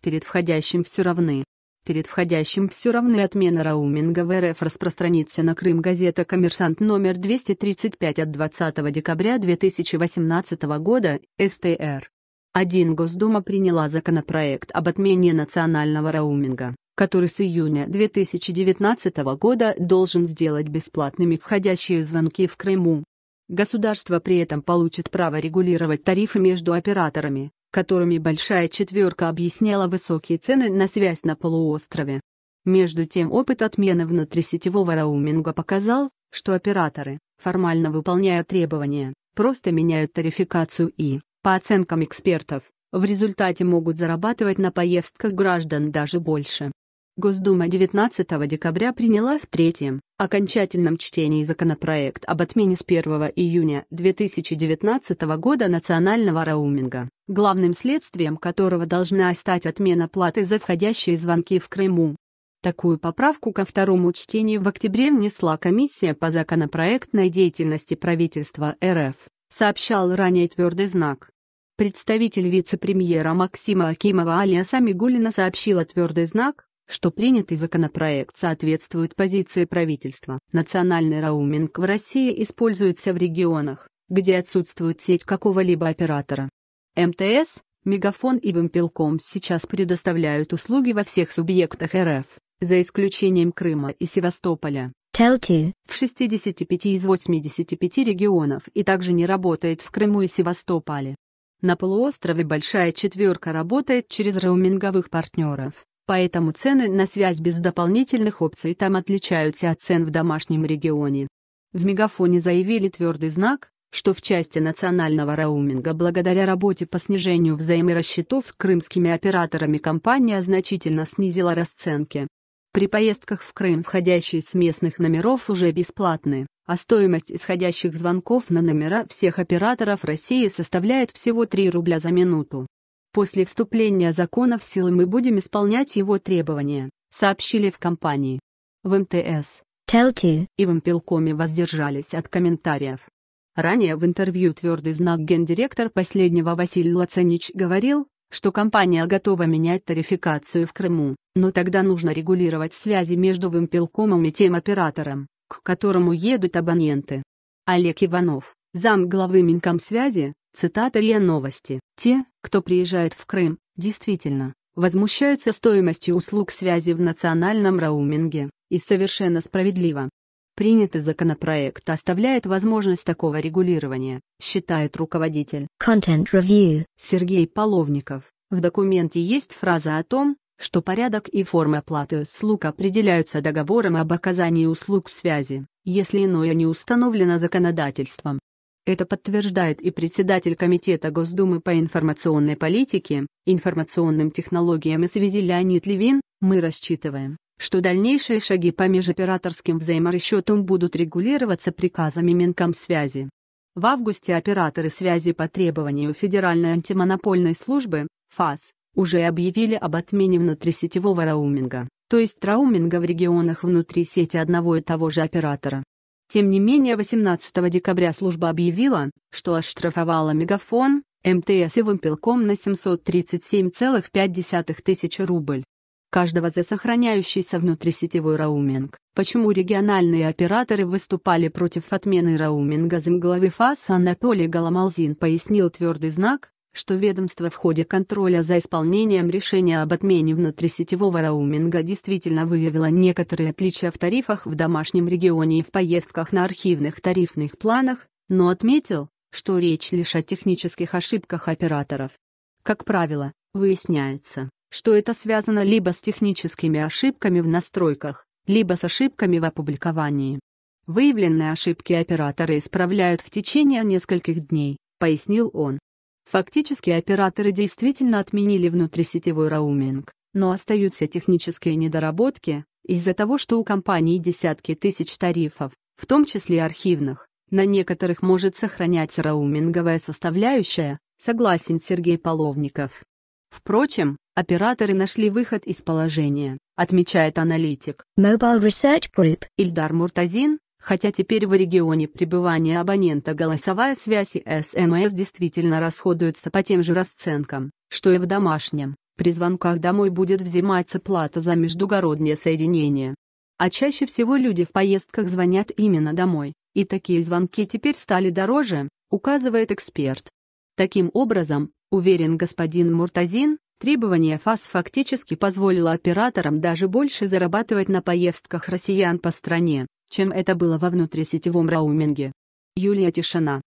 Перед входящим все равны. Перед входящим все равны отмена рауминга в РФ распространится на Крым газета «Коммерсант» номер 235 от 20 декабря 2018 года, СТР. 1. Госдума приняла законопроект об отмене национального рауминга, который с июня 2019 года должен сделать бесплатными входящие звонки в Крыму. Государство при этом получит право регулировать тарифы между операторами, которыми «Большая четверка» объясняла высокие цены на связь на полуострове. Между тем опыт отмены внутрисетевого рауминга показал, что операторы, формально выполняя требования, просто меняют тарификацию и, по оценкам экспертов, в результате могут зарабатывать на поездках граждан даже больше. Госдума 19 декабря приняла в третьем, окончательном чтении законопроект об отмене с 1 июня 2019 года национального рауминга, главным следствием которого должна стать отмена платы за входящие звонки в Крыму. Такую поправку ко второму чтению в октябре внесла комиссия по законопроектной деятельности правительства РФ, сообщал ранее твердый знак. Представитель вице-премьера Максима Акимова Алия Самигулина сообщила твердый знак, что принятый законопроект соответствует позиции правительства. Национальный роуминг в России используется в регионах, где отсутствует сеть какого-либо оператора. МТС, Мегафон и Вимпелком сейчас предоставляют услуги во всех субъектах РФ, за исключением Крыма и Севастополя. Teltu. В 65 из 85 регионов и также не работает в Крыму и Севастополе. На полуострове Большая Четверка работает через роуминговых партнеров. Поэтому цены на связь без дополнительных опций там отличаются от цен в домашнем регионе. В Мегафоне заявили твердый знак, что в части национального роуминга благодаря работе по снижению взаиморасчетов с крымскими операторами компания значительно снизила расценки. При поездках в Крым входящие с местных номеров уже бесплатны, а стоимость исходящих звонков на номера всех операторов России составляет всего 3 рубля за минуту. После вступления закона в силу мы будем исполнять его требования, сообщили в компании. В МТС Teltu и в Импелкоме воздержались от комментариев. Ранее в интервью «Твердый знак» гендиректор последнего Василий Лаценич говорил, что компания готова менять тарификацию в Крыму, но тогда нужно регулировать связи между Вимпелкомом и тем оператором, к которому едут абоненты. Олег Иванов, зам главы Минкомсвязи, Цитата РИА Новости. Те, кто приезжает в Крым, действительно, возмущаются стоимостью услуг связи в национальном рауминге, и совершенно справедливо. Принятый законопроект оставляет возможность такого регулирования, считает руководитель Content Review Сергей Половников. В документе есть фраза о том, что порядок и формы оплаты услуг определяются договором об оказании услуг связи, если иное не установлено законодательством. Это подтверждает и председатель Комитета Госдумы по информационной политике, информационным технологиям и связи Леонид Левин, мы рассчитываем, что дальнейшие шаги по межоператорским взаиморасчетам будут регулироваться приказами Минкомсвязи. В августе операторы связи по требованию Федеральной антимонопольной службы, ФАС, уже объявили об отмене внутрисетевого рауминга, то есть рауминга в регионах внутри сети одного и того же оператора. Тем не менее 18 декабря служба объявила, что оштрафовала Мегафон, МТС и Вымпелком на 737,5 тысяч рубль. Каждого за сохраняющийся внутрисетевой роуминг. Почему региональные операторы выступали против отмены роуминга замглавы ФАС Анатолий Голомалзин пояснил твердый знак, что ведомство в ходе контроля за исполнением решения об отмене внутрисетевого роуминга действительно выявило некоторые отличия в тарифах в домашнем регионе и в поездках на архивных тарифных планах, но отметил, что речь лишь о технических ошибках операторов. Как правило, выясняется, что это связано либо с техническими ошибками в настройках, либо с ошибками в опубликовании. Выявленные ошибки операторы исправляют в течение нескольких дней, пояснил он. Фактически операторы действительно отменили внутрисетевой рауминг, но остаются технические недоработки, из-за того, что у компании десятки тысяч тарифов, в том числе архивных, на некоторых может сохраняться рауминговая составляющая, согласен Сергей Половников. Впрочем, операторы нашли выход из положения, отмечает аналитик Mobile Research Group Ильдар Муртазин, Хотя теперь в регионе пребывания абонента голосовая связь и СМС действительно расходуются по тем же расценкам, что и в домашнем, при звонках домой будет взиматься плата за междугороднее соединение. А чаще всего люди в поездках звонят именно домой, и такие звонки теперь стали дороже, указывает эксперт. Таким образом, уверен господин Муртазин, Требование ФАС фактически позволило операторам даже больше зарабатывать на поездках россиян по стране, чем это было во внутрисетевом рауминге. Юлия Тишина